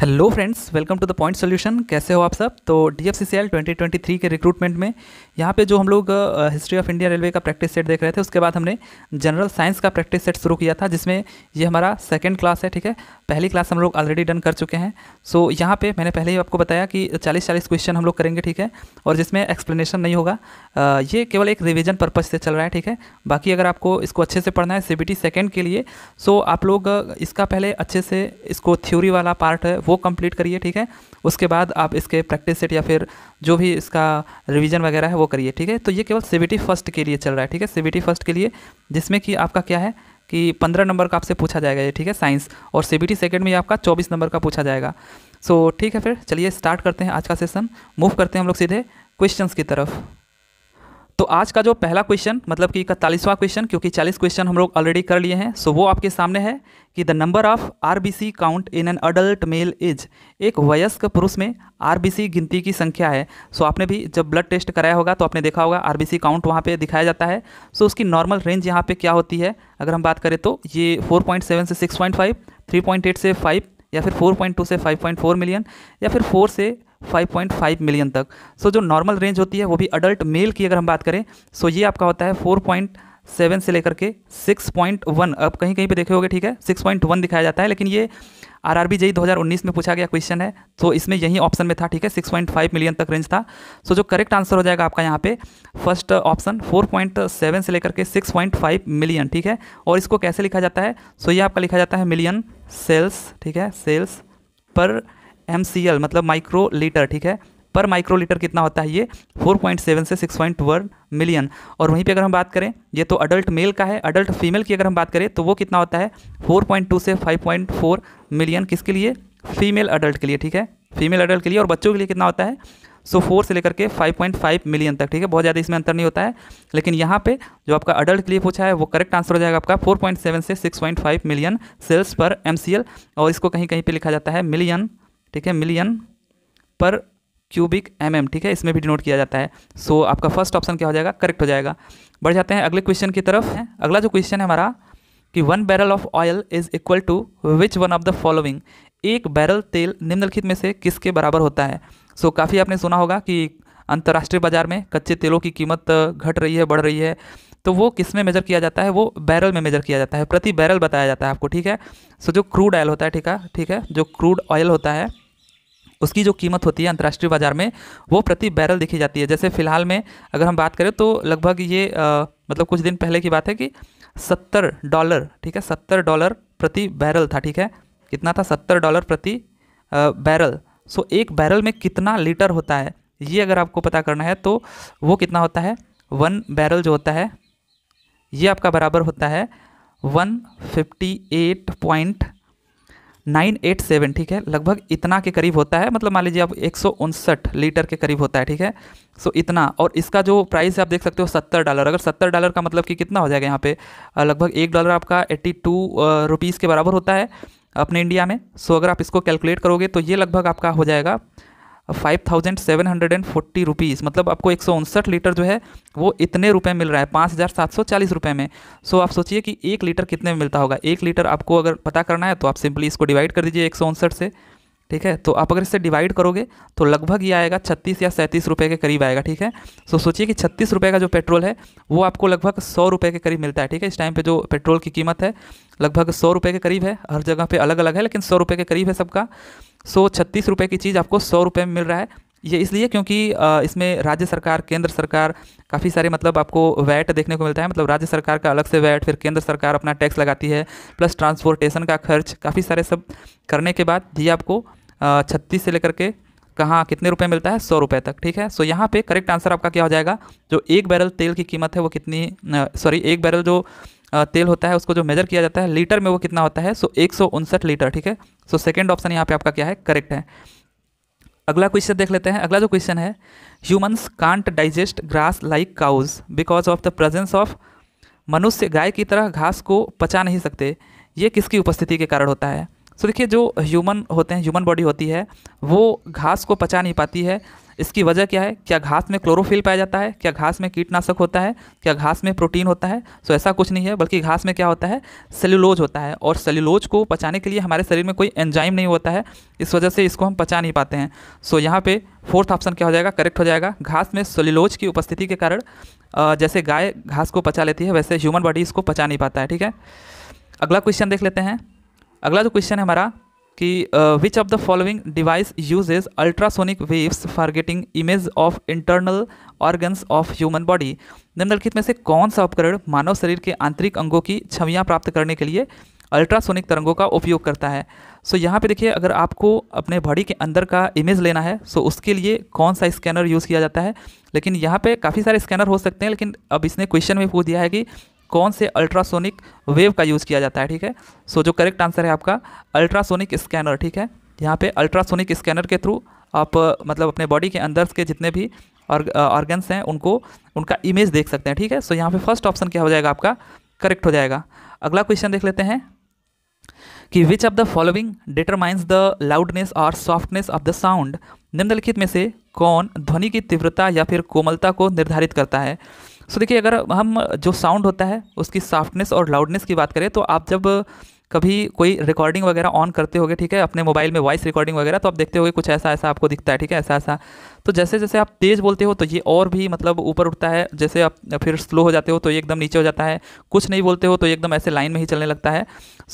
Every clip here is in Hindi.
Hello friends welcome to the point solution कैसे हो आप सब तो D F C C L twenty twenty three के रिक्रूटमेंट में यहाँ पे जो हम लोग हिस्ट्री ऑफ इंडिया रेलवे का प्रैक्टिस सेट देख रहे थे उसके बाद हमने जनरल साइंस का प्रैक्टिस सेट शुरू किया था जिसमें ये हमारा सेकेंड क्लास है ठीक है पहली क्लास हम लोग ऑलरेडी डन कर चुके हैं सो so, यहाँ पर मैंने पहले ही आपको बताया कि चालीस चालीस क्वेश्चन हम लोग करेंगे ठीक है और जिसमें एक्सप्लेनेशन नहीं होगा ये केवल एक रिविजन पर्पज से चल रहा है ठीक है बाकी अगर आपको इसको अच्छे से पढ़ना है सी बी टी सेकेंड के लिए सो आप लोग इसका पहले अच्छे से इसको थ्योरी वाला पार्ट है वो कंप्लीट करिए ठीक है उसके बाद आप इसके प्रैक्टिस सेट या फिर जो भी इसका रिवीजन वगैरह है वो करिए ठीक है तो ये केवल सी फर्स्ट के लिए चल रहा है ठीक है सी फर्स्ट के लिए जिसमें कि आपका क्या है कि पंद्रह नंबर का आपसे पूछा जाएगा ये ठीक है साइंस और सी बी में में आपका चौबीस नंबर का पूछा जाएगा सो ठीक है फिर चलिए स्टार्ट करते हैं आज का सेशन मूव करते हैं हम लोग सीधे क्वेश्चंस की तरफ तो आज का जो पहला क्वेश्चन मतलब कि इकतालीसवां क्वेश्चन क्योंकि चालीस क्वेश्चन हम लोग ऑलरेडी कर लिए हैं सो वो आपके सामने है कि the number of RBC count in an adult male is एक वयस्क पुरुष में आरबीसी गिनती की संख्या है सो आपने भी जब ब्लड टेस्ट कराया होगा तो आपने देखा होगा आरबीसी काउंट वहाँ पे दिखाया जाता है सो उसकी नॉर्मल रेंज यहाँ पे क्या होती है अगर हम बात करें तो ये 4.7 से 6.5 3.8 से 5 या फिर 4.2 से 5.4 मिलियन या फिर 4 से 5.5 मिलियन तक सो so, जो नॉर्मल रेंज होती है वो भी अडल्ट मेल की अगर हम बात करें सो so ये आपका होता है फोर पॉइंट सेवन से लेकर के सिक्स पॉइंट वन अब कहीं कहीं पे देखे होगे ठीक है सिक्स पॉइंट वन दिखाया जाता है लेकिन ये आर आर बी जी दो में पूछा गया क्वेश्चन है तो इसमें यही ऑप्शन में था ठीक है सिक्स पॉइंट फाइव मिलियन तक रेंज था सो जो करेक्ट आंसर हो जाएगा आपका यहाँ पे first option four point seven से लेकर के सिक्स पॉइंट फाइव मिलियन ठीक है और इसको कैसे लिखा जाता है सो ये आपका लिखा जाता है मिलियन सेल्स ठीक है सेल्स पर एम मतलब माइक्रो लीटर ठीक है पर माइक्रो लीटर कितना होता है ये 4.7 से 6.1 मिलियन और वहीं पे अगर हम बात करें ये तो अडल्ट मेल का है अडल्ट फीमेल की अगर हम बात करें तो वो कितना होता है 4.2 से 5.4 मिलियन किसके लिए फीमेल अडल्ट के लिए ठीक है फीमेल अडल्ट के लिए और बच्चों के लिए कितना होता है सो so, फोर से लेकर के 5.5 मिलियन तक ठीक है बहुत ज़्यादा इसमें अंतर नहीं होता है लेकिन यहाँ पे जो आपका अडल्ट के लिए पूछा है वो करेक्ट आंसर हो जाएगा आपका 4.7 से 6.5 मिलियन सेल्स पर एम और इसको कहीं कहीं पे लिखा जाता है मिलियन ठीक है मिलियन पर क्यूबिक एम एम ठीक है इसमें भी डिनोट किया जाता है सो so, आपका फर्स्ट ऑप्शन क्या हो जाएगा करेक्ट हो जाएगा बढ़ जाते हैं अगले क्वेश्चन की तरफ है अगला जो क्वेश्चन है हमारा कि one barrel of oil is equal to which one of the following एक बैरल तेल निम्नलिखित में से किसके बराबर होता है सो so, काफ़ी आपने सुना होगा कि अंतर्राष्ट्रीय बाजार में कच्चे तेलों की कीमत घट रही है बढ़ रही है तो वो किस में मेजर किया जाता है वो बैरल में मेजर किया जाता है प्रति बैरल बताया जाता है आपको ठीक है सो जो क्रूड ऑयल होता है ठीक है ठीक है जो क्रूड ऑयल होता है उसकी जो कीमत होती है अंतर्राष्ट्रीय बाजार में वो प्रति बैरल देखी जाती है जैसे फिलहाल में अगर हम बात करें तो लगभग ये आ, मतलब कुछ दिन पहले की बात है कि सत्तर डॉलर ठीक है सत्तर डॉलर प्रति बैरल था ठीक है कितना था सत्तर डॉलर प्रति बैरल सो एक बैरल में कितना लीटर होता है ये अगर आपको पता करना है तो वो कितना होता है वन बैरल जो होता है ये आपका बराबर होता है one fifty eight point nine eight seven ठीक है लगभग इतना के करीब होता है मतलब मान लीजिए आप एक सौ उनसठ लीटर के करीब होता है ठीक है सो so, इतना और इसका जो प्राइस है आप देख सकते हो सत्तर डॉलर अगर सत्तर डॉलर का मतलब कि कितना हो जाएगा यहाँ पे लगभग एक डॉलर आपका एट्टी टू रुपीज़ के बराबर होता है अपने इंडिया में सो so, अगर आप इसको कैलकुलेट करोगे तो ये लगभग आपका हो जाएगा five thousand seven hundred and forty rupees मतलब आपको एक सौ उनसठ लीटर जो है वो इतने रुपए मिल रहा है पाँच हज़ार सात सौ चालीस रुपये में सो आप सोचिए कि एक लीटर कितने में मिलता होगा एक लीटर आपको अगर पता करना है तो आप सिंपली इसको डिवाइड कर दीजिए एक सौ उनसठ से ठीक है तो आप अगर इससे डिवाइड करोगे तो लगभग ये आएगा छत्तीस या सैंतीस रुपये के करीब आएगा ठीक है सो सोचिए कि छत्तीस रुपये का जो पेट्रोल है वो आपको लगभग सौ रुपये के करीब मिलता है ठीक है इस टाइम पे जो पेट्रोल की कीमत है लगभग सौ रुपये के करीब है हर जगह पे अलग अलग है लेकिन सौ रुपये के करीब है सबका सो छत्तीस रुपये की चीज़ आपको सौ रुपये में मिल रहा है ये इसलिए क्योंकि इसमें राज्य सरकार केंद्र सरकार काफ़ी सारे मतलब आपको वैट देखने को मिलता है मतलब राज्य सरकार का अलग से वैट फिर केंद्र सरकार अपना टैक्स लगाती है प्लस ट्रांसपोर्टेशन का खर्च काफ़ी सारे सब करने के बाद ये आपको छत्तीस से लेकर के कहाँ कितने रुपए मिलता है सौ रुपये तक ठीक है सो यहाँ पे करेक्ट आंसर आपका क्या हो जाएगा जो एक बैरल तेल की कीमत है वो कितनी सॉरी एक बैरल जो तेल होता है उसको जो मेजर किया जाता है लीटर में वो कितना होता है सो एक लीटर ठीक है सो सेकेंड ऑप्शन यहाँ पे आपका क्या है करेक्ट है अगला क्वेश्चन देख लेते हैं अगला जो क्वेश्चन है humans can't digest grass like cows because of the presence of मनुष्य गाय की तरह घास को पचा नहीं सकते ये किसकी उपस्थिति के कारण होता है सो so, देखिए जो ह्यूमन होते हैं ह्यूमन बॉडी होती है वो घास को पचा नहीं पाती है इसकी वजह क्या है क्या घास में क्लोरोफिल पाया जाता है क्या घास में कीटनाशक होता है क्या घास में प्रोटीन होता है सो ऐसा कुछ नहीं है बल्कि घास में क्या होता है सेल्यूलोज होता है और सेल्यूलोज को पचाने के लिए हमारे शरीर में कोई एंजाइम नहीं होता है इस वजह से इसको हम पचा नहीं पाते हैं सो यहाँ पर फोर्थ ऑप्शन क्या हो जाएगा करेक्ट हो जाएगा घास में सेल्यूलोज की उपस्थिति के कारण जैसे गाय घास को पचा लेती है वैसे ह्यूमन बॉडी इसको पचा नहीं पाता है ठीक है अगला क्वेश्चन देख लेते हैं अगला जो क्वेश्चन है हमारा कि which of the following device uses ultrasonic waves for getting image of internal organs of human body निम्नलिखित में से कौन सा उपकरण मानव शरीर के आंतरिक अंगों की छवियाँ प्राप्त करने के लिए अल्ट्रासोनिक तरंगों का उपयोग करता है सो so, यहाँ पे देखिए अगर आपको अपने बॉडी के अंदर का इमेज लेना है सो so उसके लिए कौन सा स्कैनर यूज़ किया जाता है लेकिन यहाँ पे काफ़ी सारे स्कैनर हो सकते हैं लेकिन अब इसने क्वेश्चन में पूछ दिया है कि कौन से अल्ट्रासोनिक वेव का यूज़ किया जाता है ठीक है सो जो करेक्ट आंसर है आपका अल्ट्रासोनिक स्कैनर ठीक है यहाँ पे अल्ट्रासोनिक स्कैनर के थ्रू आप मतलब अपने बॉडी के अंदर के जितने भी ऑर्गन्स हैं उनको उनका इमेज देख सकते हैं ठीक है सो यहाँ पर फर्स्ट ऑप्शन क्या हो जाएगा आपका करेक्ट हो जाएगा अगला क्वेश्चन देख लेते हैं कि which of the following determines the loudness और सॉफ्टनेस ऑफ द साउंड निम्नलिखित में से कौन ध्वनि की तीव्रता या फिर कोमलता को निर्धारित करता है सो देखिए अगर हम जो साउंड होता है उसकी सॉफ्टनेस और लाउडनेस की बात करें तो आप जब कभी कोई रिकॉर्डिंग वगैरह ऑन करते होगे ठीक है अपने मोबाइल में वॉइस रिकॉर्डिंग वगैरह तो आप देखते होगे कुछ ऐसा ऐसा आपको दिखता है ठीक है ऐसा ऐसा तो जैसे जैसे आप तेज़ बोलते हो तो ये और भी मतलब ऊपर उठता है जैसे आप फिर स्लो हो जाते हो तो ये एकदम नीचे हो जाता है कुछ नहीं बोलते हो तो एकदम ऐसे लाइन में ही चलने लगता है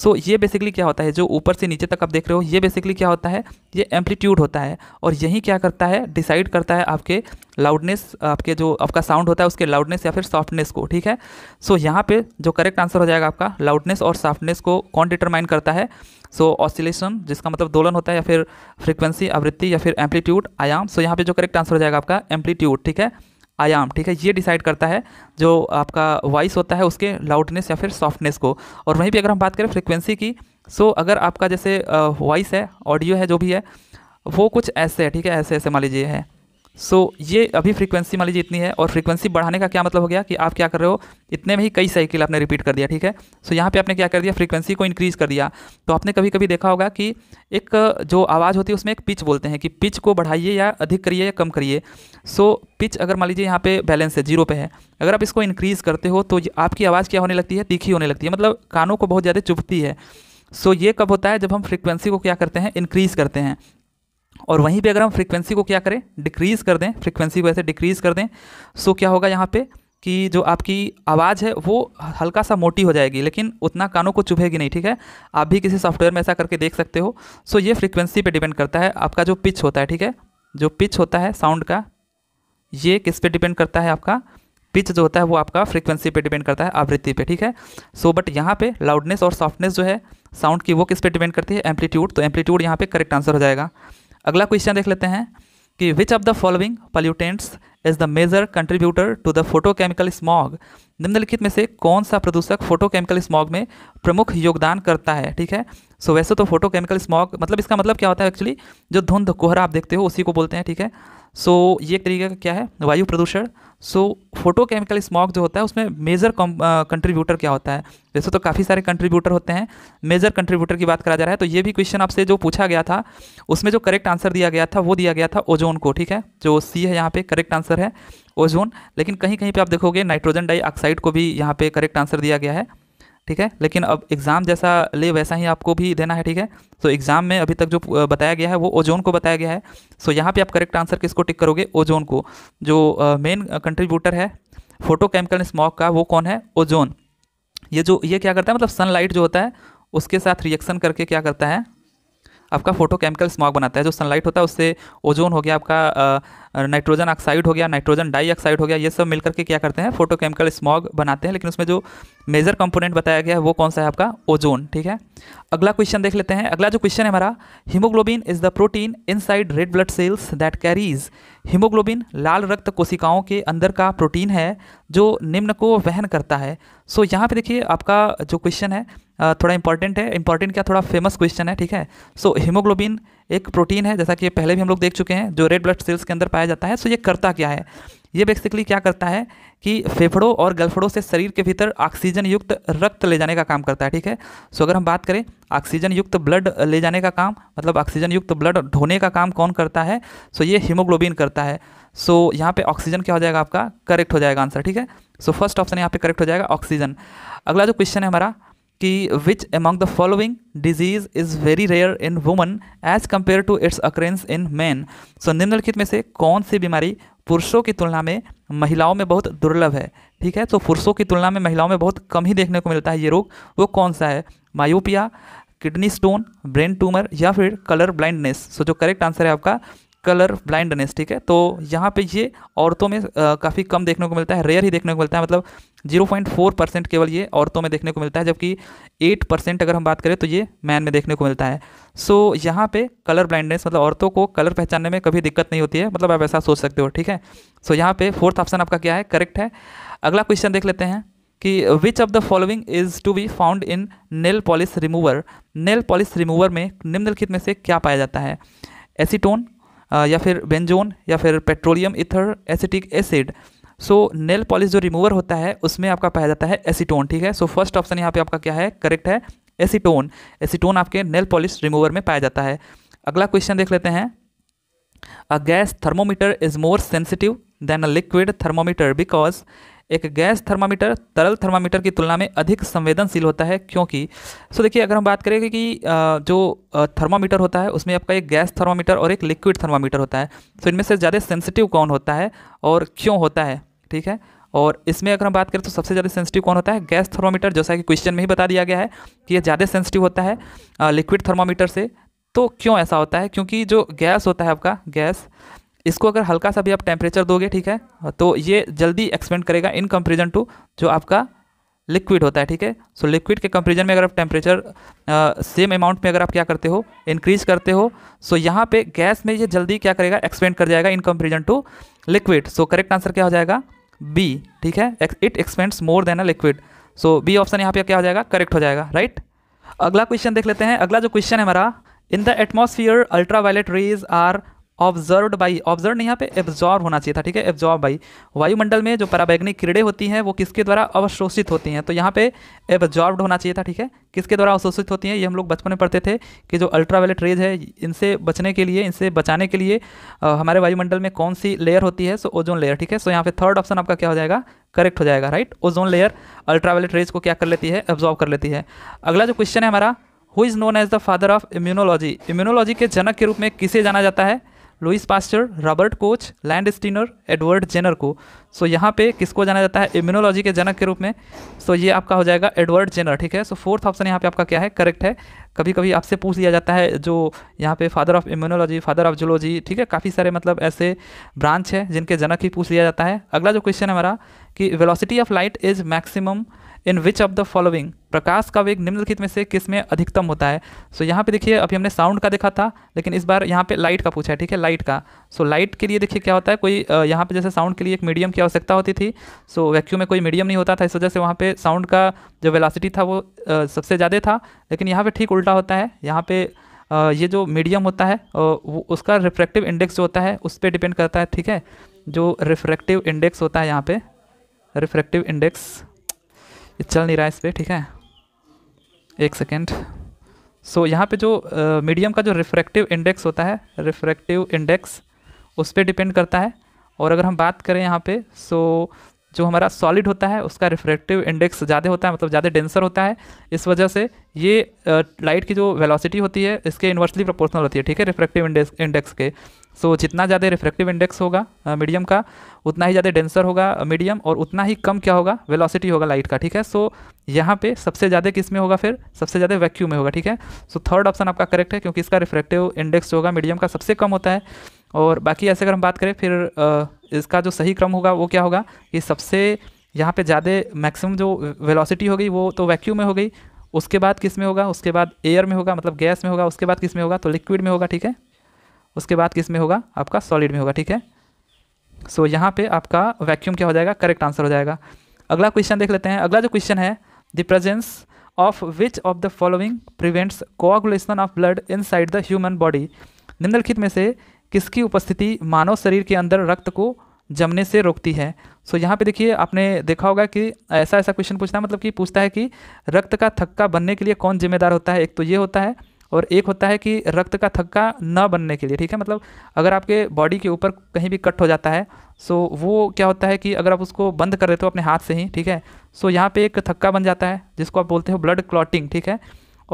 सो ये बेसिकली क्या होता है जो ऊपर से नीचे तक आप देख रहे हो ये बेसिकली क्या होता है ये एम्पलीट्यूड होता है और यही क्या करता है डिसाइड करता है आपके लाउडनेस आपके जो आपका साउंड होता है उसके लाउडनेस या फिर सॉफ्टनेस को ठीक है सो so, यहाँ पे जो करेक्ट आंसर हो जाएगा आपका लाउडनेस और सॉफ्टनेस को कौन डिटरमाइन करता है सो ऑसिलेशन जिसका मतलब दोलन होता है या फिर फ्रीक्वेंसी आवृत्ति या फिर एम्पलीट्यूड आयाम सो so, यहाँ पे जो करेक्ट आंसर हो जाएगा आपका एम्पलीट्यूड ठीक है आयाम ठीक है ये डिसाइड करता है जो आपका वॉइस होता है उसके लाउडनेस या फिर सॉफ्टनेस को और वहीं पर अगर हम बात करें फ्रिक्वेंसी की सो so, अगर आपका जैसे वॉइस है ऑडियो है जो भी है वो कुछ ऐसे है ठीक है ऐसे ऐसे मान लीजिए है सो so, ये अभी फ्रीक्वेंसी मान लीजिए इतनी है और फ्रीक्वेंसी बढ़ाने का क्या मतलब हो गया कि आप क्या कर रहे हो इतने में ही कई साइकिल आपने रिपीट कर दिया ठीक है सो so, यहाँ पे आपने क्या कर दिया फ्रीक्वेंसी को इंक्रीज़ कर दिया तो आपने कभी कभी देखा होगा कि एक जो आवाज़ होती है उसमें एक पिच बोलते हैं कि पिच को बढ़ाइए या अधिक करिए या कम करिए सो so, पिच अगर मान लीजिए यहाँ पे बैलेंस है जीरो पे है अगर आप इसको इंक्रीज़ करते हो तो आपकी आवाज़ क्या होने लगती है तीखी होने लगती है मतलब कानों को बहुत ज़्यादा चुभती है सो so, ये कब होता है जब हम फ्रीक्वेंसी को क्या करते हैं इंक्रीज़ करते हैं और वहीं पे अगर हम फ्रीक्वेंसी को क्या करें डिक्रीज़ कर दें फ्रीक्वेंसी को ऐसे डिक्रीज़ कर दें सो क्या होगा यहाँ पे कि जो आपकी आवाज़ है वो हल्का सा मोटी हो जाएगी लेकिन उतना कानों को चुभेगी नहीं ठीक है आप भी किसी सॉफ्टवेयर में ऐसा करके देख सकते हो सो ये फ्रिक्वेंसी पर डिपेंड करता है आपका जो पिच होता है ठीक है जो पिच होता है साउंड का ये किस पर डिपेंड करता है आपका पिच जो होता है वो आपका फ्रीक्वेंसी पे डिपेंड करता है आवृत्ति पे ठीक है सो बट यहाँ पे लाउडनेस और सॉफ्टनेस जो है साउंड की वो किस पे डिपेंड करती है एम्पलीट्यूड तो एम्पलीट्यूड यहाँ पे करेक्ट आंसर हो जाएगा अगला क्वेश्चन देख लेते हैं कि which of the following pollutants is the major contributor to the photochemical smog निम्नलिखित में से कौन सा प्रदूषक फोटोकेमिकल स्मॉग में प्रमुख योगदान करता है ठीक है सो so, वैसे तो फोटोकेमिकल स्मॉग मतलब इसका मतलब क्या होता है एक्चुअली जो धुंध कोहरा आप देखते हो उसी को बोलते हैं ठीक है सो so, ये एक तरीके का क्या है वायु प्रदूषण सो फोटोकेमिकल स्मॉग जो होता है उसमें मेजर कंट्रीब्यूटर क्या होता है वैसे तो काफ़ी सारे कंट्रीब्यूटर होते हैं मेजर कंट्रीब्यूटर की बात करा जा रहा है तो ये भी क्वेश्चन आपसे जो पूछा गया था उसमें जो करेक्ट आंसर दिया गया था वो दिया गया था ओजोन को ठीक है जो सी है यहाँ पे करेक्ट आंसर है ओजोन लेकिन कहीं कहीं पर आप देखोगे नाइट्रोजन डाइऑक्साइड को भी यहाँ पे करेक्ट आंसर दिया गया है ठीक है लेकिन अब एग्ज़ाम जैसा ले वैसा ही आपको भी देना है ठीक है सो एग्ज़ाम में अभी तक जो बताया गया है वो ओजोन को बताया गया है सो यहाँ पे आप करेक्ट आंसर किसको टिक करोगे ओजोन को जो मेन कंट्रीब्यूटर है फोटो केमिकल स्मॉक का वो कौन है ओजोन ये जो ये क्या करता है मतलब सनलाइट जो होता है उसके साथ रिएक्शन करके क्या करता है आपका फोटो केमिकल स्मॉग बनाता है जो सनलाइट होता है उससे ओजोन हो गया आपका नाइट्रोजन ऑक्साइड हो गया नाइट्रोजन डाइऑक्साइड हो गया ये सब मिलकर के क्या करते हैं फोटो केमिकल स्मॉग बनाते हैं लेकिन उसमें जो मेजर कंपोनेंट बताया गया है वो कौन सा है आपका ओजोन ठीक है अगला क्वेश्चन देख लेते हैं अगला जो क्वेश्चन है हमारा haemoglobin is the protein inside red blood cells that carries haemoglobin लाल रक्त कोशिकाओं के अंदर का प्रोटीन है जो निम्न को वहन करता है सो so, यहाँ पे देखिए आपका जो क्वेश्चन है थोड़ा इंपॉर्टेंट है इंपॉर्टेंट क्या थोड़ा फेमस क्वेश्चन है ठीक है सो so, हीमोग्लोबिन एक प्रोटीन है जैसा कि पहले भी हम लोग देख चुके हैं जो रेड ब्लड सेल्स के अंदर पाया जाता है सो so, ये करता क्या है ये बेसिकली क्या करता है कि फेफड़ों और गलफड़ों से शरीर के भीतर ऑक्सीजन युक्त रक्त ले जाने का काम करता है ठीक है सो अगर हम बात करें ऑक्सीजन युक्त ब्लड ले जाने का काम मतलब ऑक्सीजन युक्त ब्लड ढोने का काम कौन करता है सो ये हीमोग्लोबिन करता है सो यहाँ पे ऑक्सीजन क्या हो जाएगा आपका करेक्ट हो जाएगा आंसर ठीक है सो फर्स्ट ऑप्शन यहाँ पे करेक्ट हो जाएगा ऑक्सीजन अगला जो क्वेश्चन है हमारा कि which among the following disease is very rare in woman as compared to its occurrence in man so निम्नलिखित में से कौन सी बीमारी पुरुषों की तुलना में महिलाओं में बहुत दुर्लभ है ठीक है तो पुरुषों की तुलना में महिलाओं में बहुत कम ही देखने को मिलता है ये रोग वो कौन सा है myopia kidney stone brain tumour या फिर कलर ब्लाइंडनेस सो जो करेक्ट आंसर है आपका कलर ब्लाइंडनेस ठीक है तो यहाँ पे ये औरतों में काफ़ी कम देखने को मिलता है रेयर ही देखने को मिलता है मतलब 0.4 परसेंट केवल ये औरतों में देखने को मिलता है जबकि 8 परसेंट अगर हम बात करें तो ये मैन में देखने को मिलता है सो so, यहाँ पे कलर ब्लाइंडनेस मतलब औरतों को कलर पहचानने में कभी दिक्कत नहीं होती है मतलब आप ऐसा सोच सकते हो ठीक है सो so, यहाँ पे फोर्थ ऑप्शन आपका क्या है करेक्ट है अगला क्वेश्चन देख लेते हैं कि which of the following is to be found in nail polish remover nail polish remover में निम्नलिखित में से क्या पाया जाता है एसीटोन या फिर बेंजोन या फिर petroleum ether acetic acid so nail polish जो रिमूवर होता है उसमें आपका पाया जाता है एसीटोन ठीक है सो फर्स्ट ऑप्शन यहाँ पे आपका क्या है करेक्ट है एसीटोन एसीटोन आपके नेल पॉलिश रिमूवर में पाया जाता है अगला क्वेश्चन देख लेते हैं a gas thermometer is more sensitive than a liquid thermometer because एक गैस थर्मामीटर तरल थर्मामीटर की तुलना में अधिक संवेदनशील होता है क्योंकि सो देखिए अगर हम बात करें कि जो थर्मामीटर होता है उसमें आपका एक गैस थर्मामीटर और एक लिक्विड थर्मामीटर होता है सो इनमें से ज़्यादा सेंसिटिव कौन होता है और क्यों होता है ठीक है और इसमें अगर हम बात करें तो सबसे ज़्यादा सेंसिटिव कौन होता है गैस थर्मामीटर जैसा कि क्वेश्चन में ही बता दिया गया है कि ये ज़्यादा सेंसिटिव होता है लिक्विड थर्मामीटर से तो क्यों ऐसा होता है क्योंकि जो गैस होता है आपका गैस इसको अगर हल्का सा भी आप टेम्परेचर दोगे ठीक है तो ये जल्दी एक्सपेंड करेगा इन कंपेरिजन टू जो आपका लिक्विड होता है ठीक है सो लिक्विड के कंपेरिजन में अगर आप टेम्परेचर सेम अमाउंट में अगर आप क्या करते हो इंक्रीज करते हो सो so यहाँ पे गैस में ये जल्दी क्या करेगा एक्सपेंड कर जाएगा in comparison to liquid so correct answer क्या हो जाएगा बी ठीक है it expands more than a liquid so B option यहाँ पर क्या हो जाएगा करेक्ट हो जाएगा राइट right? अगला क्वेश्चन देख लेते हैं अगला जो क्वेश्चन है हमारा in the atmosphere ultra violet rays are observe by observe नहीं यहाँ पे एब्जॉर्व होना चाहिए था ठीक है एब्जॉर्व बाई वायुमंडल में जो पराबैग्निक किरणें होती हैं वो किसके द्वारा अवशोषित होती हैं तो यहाँ पे एब्जॉर्व्ड होना चाहिए था ठीक है किसके द्वारा अवशोषित होती हैं ये हम लोग बचपन में पढ़ते थे कि जो अल्ट्रावायलेट रेज है इनसे बचने के लिए इनसे बचाने के लिए आ, हमारे वायुमंडल में कौन सी लेयर होती है सो ओजोन लेयर ठीक है सो यहाँ पे थर्ड ऑप्शन आपका क्या हो जाएगा करेक्ट हो जाएगा right ozone layer ultraviolet rays को क्या कर लेती है एब्जॉर्व कर लेती है अगला जो क्वेश्चन है हमारा who is known as the father of immunology immunology के जनक के रूप में किसे जाना जाता है Louis Pasteur Robert Koch Landsteiner Edward Jenner को सो so, यहाँ पे किसको जाना जाता है इम्यूनोलॉजी के जनक के रूप में सो so, ये आपका हो जाएगा एडवर्ड जेनर ठीक है सो फोर्थ ऑप्शन यहाँ पे आपका क्या है करेक्ट है कभी कभी आपसे पूछ लिया जाता है जो यहाँ पे father of immunology father of zoology ठीक है काफ़ी सारे मतलब ऐसे ब्रांच है जिनके जनक ही पूछ लिया जाता है अगला जो क्वेश्चन है हमारा कि velocity of light is maximum in which of the following प्रकाश का वेग निम्नलिखित में से किस में अधिकतम होता है सो so, यहाँ पे देखिए अभी हमने साउंड का देखा था लेकिन इस बार यहाँ पे लाइट का पूछा है ठीक है लाइट का सो so, लाइट के लिए देखिए क्या होता है कोई यहाँ पे जैसे साउंड के लिए एक मीडियम की आवश्यकता होती थी सो so, वैक्यूम में कोई मीडियम नहीं होता था इस वजह से वहाँ पर साउंड का जो वेलासिटी था वो आ, सबसे ज़्यादा था लेकिन यहाँ पर ठीक उल्टा होता है यहाँ पर ये जो मीडियम होता है वो उसका रिफ्रैक्टिव इंडेक्स जो होता है उस पर डिपेंड करता है ठीक है जो रिफ्रैक्टिव इंडेक्स होता है यहाँ पे रिफ्रैक्टिव इंडेक्स ये चल नहीं रहा है इस पर ठीक है एक सेकेंड सो so, यहाँ पे जो मीडियम uh, का जो रिफ्रैक्टिव इंडेक्स होता है रिफ्रैक्टिव इंडेक्स उस पर डिपेंड करता है और अगर हम बात करें यहाँ पे सो so, जो हमारा सॉलिड होता है उसका रिफ्रैक्टिव इंडेक्स ज़्यादा होता है मतलब ज़्यादा डेंसर होता है इस वजह से ये लाइट की जो वेलोसिटी होती है इसके इन्वर्सली प्रोपोर्शनल होती है ठीक है रिफ्रैक्टिव इंडेक्स के सो so, जितना ज़्यादा रिफ्रैक्टिव इंडेक्स होगा मीडियम का उतना ही ज़्यादा डेंसर होगा मीडियम और उतना ही कम क्या होगा वेलोसिटी होगा लाइट का ठीक है सो so, यहाँ पे सबसे ज़्यादा किस में होगा फिर सबसे ज़्यादा वैक्यूम में होगा ठीक है सो थर्ड ऑप्शन आपका करेक्ट है क्योंकि इसका रिफ्रैक्टिव इंडेक्स होगा मीडियम का सबसे कम होता है और बाकी ऐसे अगर हम बात करें फिर आ, इसका जो सही क्रम होगा वो क्या होगा कि सबसे यहाँ पर ज़्यादा मैक्सिमम जो वेलासिटी होगी वो तो वैक्यूम में हो गई उसके बाद किस में होगा उसके बाद एयर में होगा मतलब गैस में होगा उसके बाद किस में होगा तो लिक्विड में होगा ठीक है उसके बाद किस में होगा आपका सॉलिड में होगा ठीक है सो so, यहाँ पे आपका वैक्यूम क्या हो जाएगा करेक्ट आंसर हो जाएगा अगला क्वेश्चन देख लेते हैं अगला जो क्वेश्चन है the presence of which of the following prevents coagulation of blood in the human body निम्नलिखित में से किसकी उपस्थिति मानव शरीर के अंदर रक्त को जमने से रोकती है सो so, यहाँ पे देखिए आपने देखा होगा कि ऐसा ऐसा क्वेश्चन पूछता है मतलब कि पूछता है कि रक्त का थक्का बनने के लिए कौन जिम्मेदार होता है एक तो ये होता है और एक होता है कि रक्त का थक्का न बनने के लिए ठीक है मतलब अगर आपके बॉडी के ऊपर कहीं भी कट हो जाता है सो वो क्या होता है कि अगर आप उसको बंद कर देते हो अपने हाथ से ही ठीक है सो यहाँ पे एक थक्का बन जाता है जिसको आप बोलते हो ब्लड क्लॉटिंग ठीक है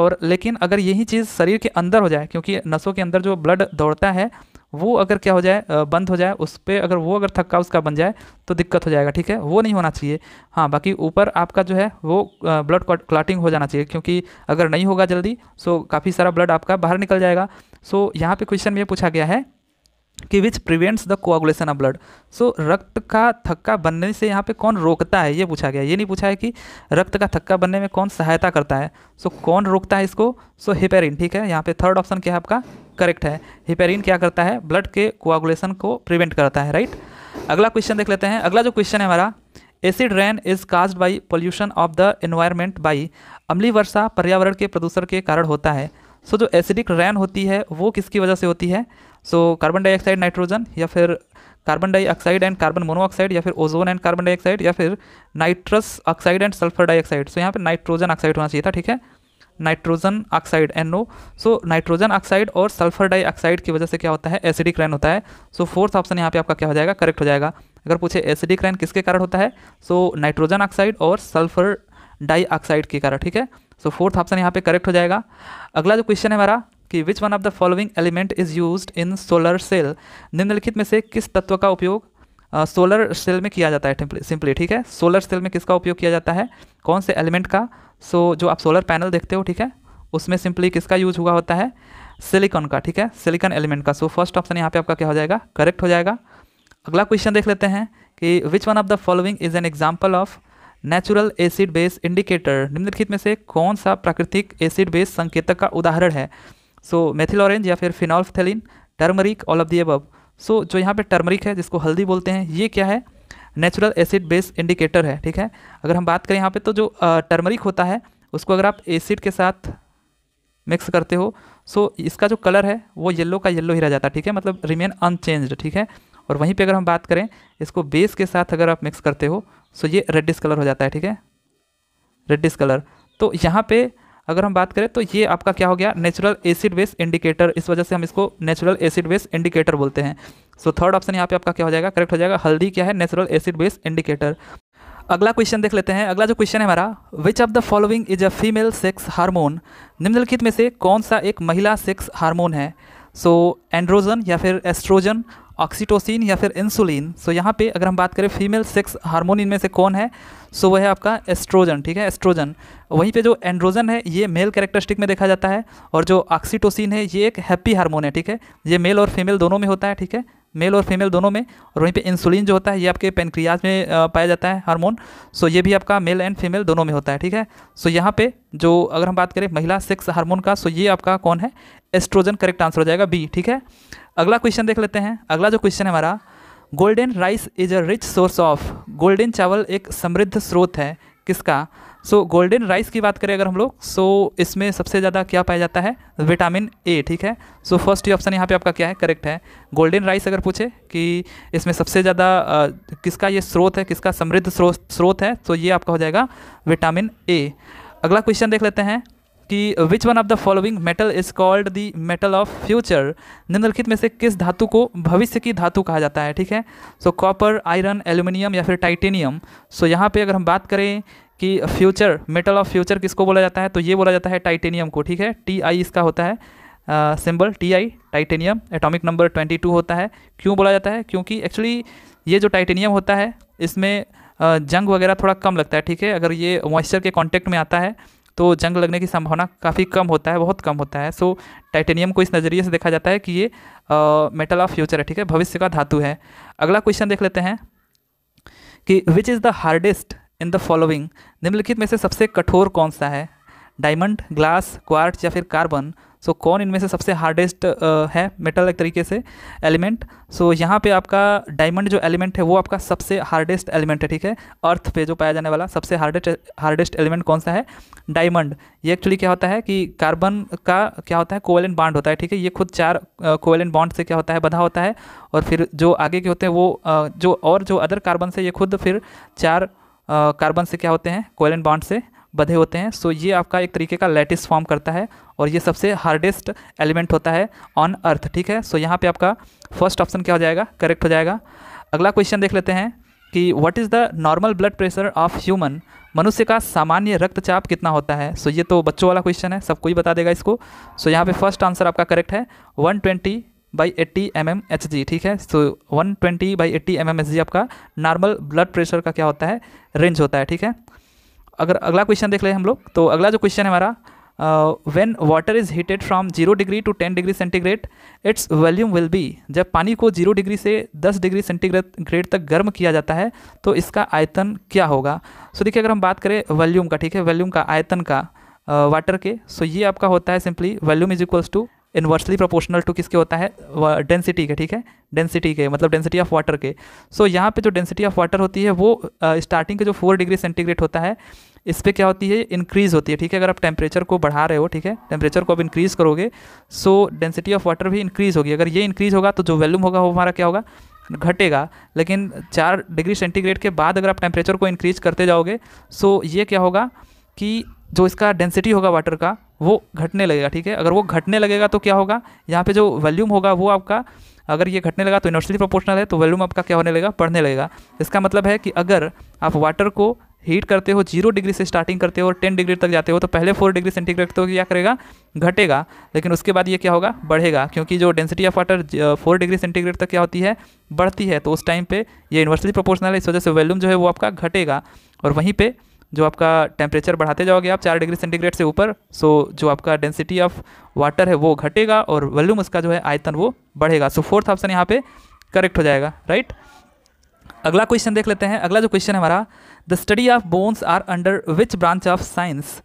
और लेकिन अगर यही चीज़ शरीर के अंदर हो जाए क्योंकि नसों के अंदर जो ब्लड दौड़ता है वो अगर क्या हो जाए बंद हो जाए उस पर अगर वो अगर थक्का उसका बन जाए तो दिक्कत हो जाएगा ठीक है वो नहीं होना चाहिए हाँ बाकी ऊपर आपका जो है वो ब्लड क्लाटिंग हो जाना चाहिए क्योंकि अगर नहीं होगा जल्दी सो काफ़ी सारा ब्लड आपका बाहर निकल जाएगा सो यहाँ पे क्वेश्चन में पूछा गया है कि which prevents the coagulation of blood so रक्त का थक्का बनने से यहाँ पे कौन रोकता है ये पूछा गया ये नहीं पूछा है कि रक्त का थक्का बनने में कौन सहायता करता है सो so, कौन रोकता है इसको सो so, हिपेरिन ठीक है यहाँ पे थर्ड ऑप्शन क्या आपका करेक्ट है हिपेरिन क्या करता है ब्लड के कोआगुलेशन को प्रिवेंट करता है राइट अगला क्वेश्चन देख लेते हैं अगला जो क्वेश्चन है हमारा acid rain is caused by pollution of the environment by अमली वर्षा पर्यावरण के प्रदूषण के कारण होता है सो so, जो एसिडिक रैन होती है वो किसकी वजह से होती है सो कार्बन डाइऑक्साइड नाइट्रोजन या फिर carbon dioxide and carbon monoxide या फिर ओजोन एंड कार्बन डाइऑक्साइड या फिर nitrous oxide and sulphur dioxide so यहाँ पे नाइट्रोजन ऑक्साइड होना चाहिए था ठीक है nitrogen oxide N O so nitrogen oxide और सल्फर डाइऑक्साइड की वजह से क्या होता है एसिडिक रैन होता है सो फोर्थ ऑप्शन यहाँ पे आपका क्या हो जाएगा करेक्ट हो जाएगा अगर पूछे एसिडिक रैन किसके कारण होता है सो नाइट्रोजन ऑक्साइड और सल्फर डाइऑक्साइड के कारण ठीक है सो फोर्थ ऑप्शन यहाँ पे करेक्ट हो जाएगा अगला जो क्वेश्चन है हमारा कि which one of the following element is use in solar cell निम्नलिखित में से किस तत्व का उपयोग सोलर सेल में किया जाता है सिंपली ठीक है सोलर सेल में किसका उपयोग किया जाता है कौन से एलिमेंट का सो so, जो आप सोलर पैनल देखते हो ठीक है उसमें सिंपली किसका यूज हुआ होता है सिलिकॉन का ठीक है सिलिकॉन एलिमेंट का सो फर्स्ट ऑप्शन यहाँ पे आपका क्या हो जाएगा करेक्ट हो जाएगा अगला क्वेश्चन देख लेते हैं कि which one of the following is an example of natural acid base indicator निम्नलिखित में से कौन सा प्राकृतिक एसिड बेस संकेतक का उदाहरण है सो मेथिल ऑरेंज या फिर phenolphthalein turmeric all of the above so जो यहाँ पे टर्मरिक है जिसको हल्दी बोलते हैं ये क्या है नेचुरल एसिड बेस इंडिकेटर है ठीक है अगर हम बात करें यहाँ पे तो जो टर्मरिक होता है उसको अगर आप एसिड के साथ मिक्स करते हो सो इसका जो कलर है वो येल्लो का येल्लो ही रह जाता है ठीक है मतलब रिमेन अनचेंज ठीक है और वहीं पर अगर हम बात करें इसको बेस के साथ अगर आप मिक्स करते हो सो ये रेडिस कलर हो जाता है ठीक है रेडिस कलर तो यहाँ पर अगर हम बात करें तो ये आपका क्या हो गया नेचुरल एसिड बेस इंडिकेटर इस वजह से हम इसको नेचुरल एसिड बेस इंडिकेटर बोलते हैं सो थर्ड ऑप्शन यहाँ पे आपका क्या हो जाएगा करेक्ट हो जाएगा हल्दी क्या है नेचुरल एसिड बेस इंडिकेटर अगला क्वेश्चन देख लेते हैं अगला जो क्वेश्चन है हमारा which of the following is a female sex hormone निम्नलिखित में से कौन सा एक महिला सेक्स हार्मोन है सो so, एंड्रोजन या फिर एस्ट्रोजन ऑक्सीटोसिन या फिर इंसुलिन सो यहाँ पे अगर हम बात करें फीमेल सेक्स हार्मोन इनमें से कौन है सो so, वह है आपका एस्ट्रोजन ठीक है एस्ट्रोजन वहीं पे जो एंड्रोजन है ये मेल कैरेक्टरिस्टिक में देखा जाता है और जो ऑक्सीटोसिन है ये एक हैप्पी हार्मोन है ठीक है ये मेल और फीमेल दोनों में होता है ठीक है मेल और फीमेल दोनों में और वहीं पर इंसुलिन जो होता है ये आपके पेनक्रियाज में पाया जाता है हारमोन सो ये भी आपका मेल एंड फीमेल दोनों में होता है ठीक है सो यहाँ पर जो अगर हम बात करें महिला सेक्स हार्मोन का सो ये आपका कौन है एस्ट्रोजन करेक्ट आंसर हो जाएगा बी ठीक है अगला क्वेश्चन देख लेते हैं अगला जो क्वेश्चन है हमारा golden rice is a rich source of golden चावल एक समृद्ध स्रोत है किसका सो गोल्डन राइस की बात करें अगर हम लोग सो so, इसमें सबसे ज़्यादा क्या पाया जाता है विटामिन ए ठीक है सो फर्स्ट ही ऑप्शन यहाँ पे आपका क्या है करेक्ट है गोल्डन राइस अगर पूछे कि इसमें सबसे ज़्यादा किसका ये स्रोत है किसका समृद्ध स्रोत स्रोत है तो ये आपका हो जाएगा विटामिन ए अगला क्वेश्चन देख लेते हैं कि which one of the following metal is called the metal of future निम्नलिखित में से किस धातु को भविष्य की धातु कहा जाता है ठीक है सो कॉपर आयरन एल्यूमिनियम या फिर टाइटेनियम सो so, यहाँ पे अगर हम बात करें कि फ्यूचर मेटल ऑफ फ्यूचर किसको बोला जाता है तो ये बोला जाता है टाइटेनियम को ठीक है टी आई इसका होता है symbol T I titanium atomic number twenty two होता है क्यों बोला जाता है क्योंकि एक्चुअली ये जो टाइटेनियम होता है इसमें जंग वगैरह थोड़ा कम लगता है ठीक है अगर ये मॉइस्चर के कांटेक्ट में आता है तो जंग लगने की संभावना काफ़ी कम होता है बहुत कम होता है सो टाइटेनियम को इस नज़रिए से देखा जाता है कि ये मेटल ऑफ फ्यूचर है ठीक है भविष्य का धातु है अगला क्वेश्चन देख लेते हैं कि which is the hardest in the following निम्नलिखित में से सबसे कठोर कौन सा है डायमंड ग्लास क्वार्ट या फिर कार्बन सो so, कौन इनमें से सबसे हार्डेस्ट है मेटल एक तरीके से एलिमेंट सो so, यहाँ पे आपका डायमंड जो एलिमेंट है वो आपका सबसे हार्डेस्ट एलिमेंट है ठीक है अर्थ पे जो पाया जाने वाला सबसे हार्डेस्ट हार्डेस्ट एलिमेंट कौन सा है डायमंड ये एक्चुअली क्या होता है कि कार्बन का क्या होता है कोवेलेंट बाड होता है ठीक है ये खुद चार कोवेलेंट बॉन्ड से क्या होता है बधा होता है और फिर जो आगे के होते हैं वो जो और जो अदर कार्बन से ये खुद फिर चार कार्बन से क्या होते हैं कोवेलेंट बॉन्ड से बधे होते हैं सो ये आपका एक तरीके का लेटिस फॉर्म करता है और ये सबसे हार्डेस्ट एलिमेंट होता है ऑन अर्थ ठीक है सो यहाँ पे आपका फर्स्ट ऑप्शन क्या हो जाएगा करेक्ट हो जाएगा अगला क्वेश्चन देख लेते हैं कि what is the normal blood pressure of human मनुष्य का सामान्य रक्तचाप कितना होता है सो ये तो बच्चों वाला क्वेश्चन है सबको ही बता देगा इसको सो यहाँ पर फर्स्ट आंसर आपका करेक्ट है one twenty by eighty M M H G ठीक है so one twenty by eighty M M H G आपका नॉर्मल ब्लड प्रेशर का क्या होता है रेंज होता है ठीक है अगर अगला क्वेश्चन देख लें हम लोग तो अगला जो क्वेश्चन है हमारा when water is heated from zero degree to ten degree centigrade its volume will be जब पानी को जीरो डिग्री से दस डिग्री सेंटीग्रेड ग्रेड तक गर्म किया जाता है तो इसका आयतन क्या होगा सो so, देखिए अगर हम बात करें वॉल्यूम का ठीक है वॉल्यूम का आयतन का वाटर के सो so ये आपका होता है simply volume is equals to inversely proportional to किसके होता है डेंसिटी के ठीक है डेंसिटी के मतलब डेंसिटी ऑफ वाटर के सो so, यहाँ पे जो डेंसिटी ऑफ वाटर होती है वो स्टार्टिंग uh, के जो फोर डिग्री सेंटीग्रेड होता है इस पर क्या होती है इंक्रीज़ होती है ठीक है अगर आप टेम्परेचर को बढ़ा रहे हो ठीक है टेम्परेचर को आप इंक्रीज़ करोगे सो डेंसिटी ऑफ वाटर भी इंक्रीज़ होगी अगर ये इंक्रीज़ होगा तो जो वैल्यूम होगा वो हमारा क्या होगा घटेगा लेकिन चार डिग्री सेंटीग्रेड के बाद अगर आप टेम्परेचर को इंक्रीज करते जाओगे सो ये क्या होगा कि जो इसका डेंसिटी होगा वाटर का वो घटने लगेगा ठीक है अगर वो घटने लगेगा तो क्या होगा यहाँ पे जो वॉल्यूम होगा वो आपका अगर ये घटने लगा तो इनवर्सली प्रोपोर्शनल है तो वॉल्यूम आपका क्या होने लगेगा बढ़ने लगेगा इसका मतलब है कि अगर आप वाटर को हीट करते हो जीरो डिग्री से स्टार्टिंग करते हो और टेन डिग्री तक जाते हो तो पहले फोर डिग्री सेंटीग्रेड तो क्या करेगा घटेगा लेकिन उसके बाद ये क्या होगा बढ़ेगा क्योंकि जो density of water four degree centigrade तक क्या होती है बढ़ती है तो उस टाइम पे ये इन्वर्सली प्रोपोर्शनल है इस वजह से वॉल्यूम जो है वो आपका घटेगा और वहीं पर जो आपका टेम्परेचर बढ़ाते जाओगे आप चार डिग्री सेंटीग्रेड से ऊपर सो जो आपका डेंसिटी ऑफ वाटर है वो घटेगा और वॉल्यूम उसका जो है आयतन वो बढ़ेगा सो फोर्थ ऑप्शन यहाँ पे करेक्ट हो जाएगा राइट अगला क्वेश्चन देख लेते हैं अगला जो क्वेश्चन है हमारा the study of bones are under which branch of science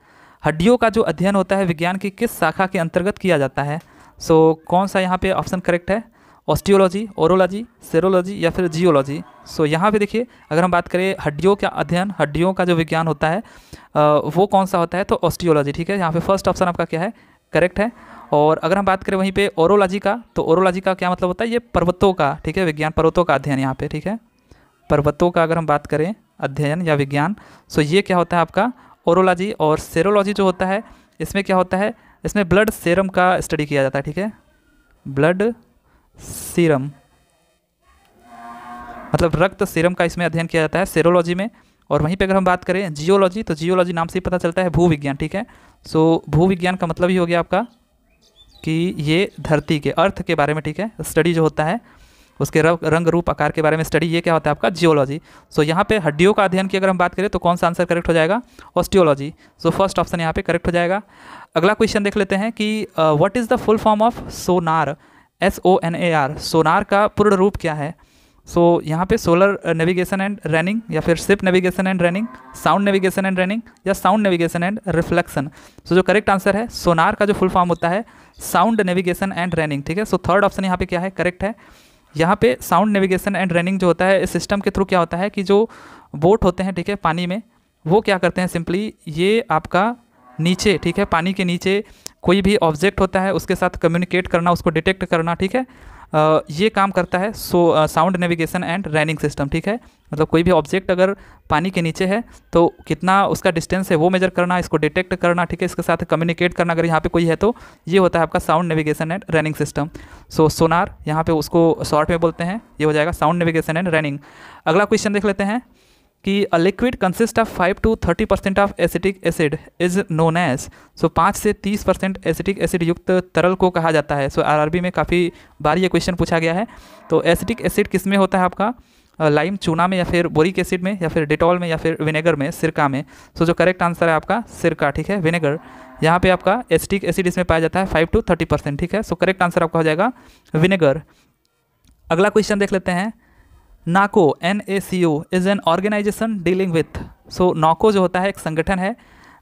हड्डियों का जो अध्ययन होता है विज्ञान की किस शाखा के अंतर्गत किया जाता है सो so, कौन सा यहाँ पे ऑप्शन करेक्ट है ऑस्टियोलॉजी ओरोलॉजी सेरोलॉजी या फिर जियोलॉजी सो so, यहाँ पे देखिए अगर हम बात करें हड्डियों का अध्ययन हड्डियों का जो विज्ञान होता है वो कौन सा होता है तो ऑस्टियोलॉजी ठीक है यहाँ पे फर्स्ट ऑप्शन आपका क्या है करेक्ट है और अगर हम बात करें वहीं पे ओरोलॉजी का तो ओरोलॉजी का क्या मतलब होता है ये पर्वतों का ठीक है विज्ञान पर्वतों का अध्ययन यहाँ पर ठीक है पर्वतों का अगर हम बात करें अध्ययन या विज्ञान सो ये क्या होता है आपका ओरोलॉजी और सेरोलॉजी जो होता है इसमें क्या होता है इसमें ब्लड सेरम का स्टडी किया जाता है ठीक है ब्लड सीरम मतलब रक्त सीरम का इसमें अध्ययन किया जाता है सेरोलॉजी में और वहीं पे अगर हम बात करें जियोलॉजी तो जियोलॉजी नाम से ही पता चलता है भू विज्ञान ठीक है सो so, विज्ञान का मतलब ही हो गया आपका कि ये धरती के अर्थ के बारे में ठीक है स्टडी जो होता है उसके रंग रूप आकार के बारे में स्टडी ये क्या होता है आपका जियोलॉजी सो so, यहाँ पे हड्डियों का अध्ययन की अगर हम बात करें तो कौन सा आंसर करेक्ट हो जाएगा ऑस्टियोलॉजी सो फर्स्ट ऑप्शन यहाँ पे करेक्ट हो जाएगा अगला क्वेश्चन देख लेते हैं कि what is the full form of sonar S O N A R sonar का पूर्ण रूप क्या है सो so, यहाँ पे सोलर नेविगेशन एंड रनिंग या फिर ship navigation and running sound navigation and running या sound navigation and reflection so जो करेक्ट आंसर है सोनार का जो फुल फॉर्म होता है साउंड नेविगेशन एंड रनिंग ठीक है सो थर्ड ऑप्शन यहाँ पे क्या है करेक्ट है यहाँ पे साउंड नेविगेशन एंड रनिंग जो होता है इस सिस्टम के थ्रू क्या होता है कि जो बोट होते हैं ठीक है पानी में वो क्या करते हैं सिंपली ये आपका नीचे ठीक है पानी के नीचे कोई भी ऑब्जेक्ट होता है उसके साथ कम्युनिकेट करना उसको डिटेक्ट करना ठीक है आ, ये काम करता है so sound navigation and ranging system ठीक है मतलब कोई भी ऑब्जेक्ट अगर पानी के नीचे है तो कितना उसका डिस्टेंस है वो मेजर करना इसको डिटेक्ट करना ठीक है इसके साथ कम्युनिकेट करना अगर यहाँ पे कोई है तो ये होता है आपका sound navigation and ranging system so sonar यहाँ पे उसको शॉर्ट में बोलते हैं ये हो जाएगा साउंड नेविगेशन एंड रैनिंग अगला क्वेश्चन देख लेते हैं कि a liquid consist of five to thirty percent of acetic acid is known as so पाँच से तीस परसेंट एसिटिक एसिड युक्त तरल को कहा जाता है सो so, आरआरबी में काफ़ी बार ये क्वेश्चन पूछा गया है तो एसिटिक एसिड किस में होता है आपका लाइम चूना में या फिर बोरिक एसिड में या फिर डिटॉल में या फिर विनेगर में सिरका में सो so, जो करेक्ट आंसर है आपका सिरका ठीक है विनेगर यहाँ पे आपका एसिटिक एसिड इसमें पाया जाता है फाइव टू थर्टी परसेंट ठीक है सो करेक्ट आंसर आपका हो जाएगा विनेगर अगला क्वेश्चन देख लेते हैं NACO N A C O is an organisation dealing with so NACO जो होता है एक संगठन है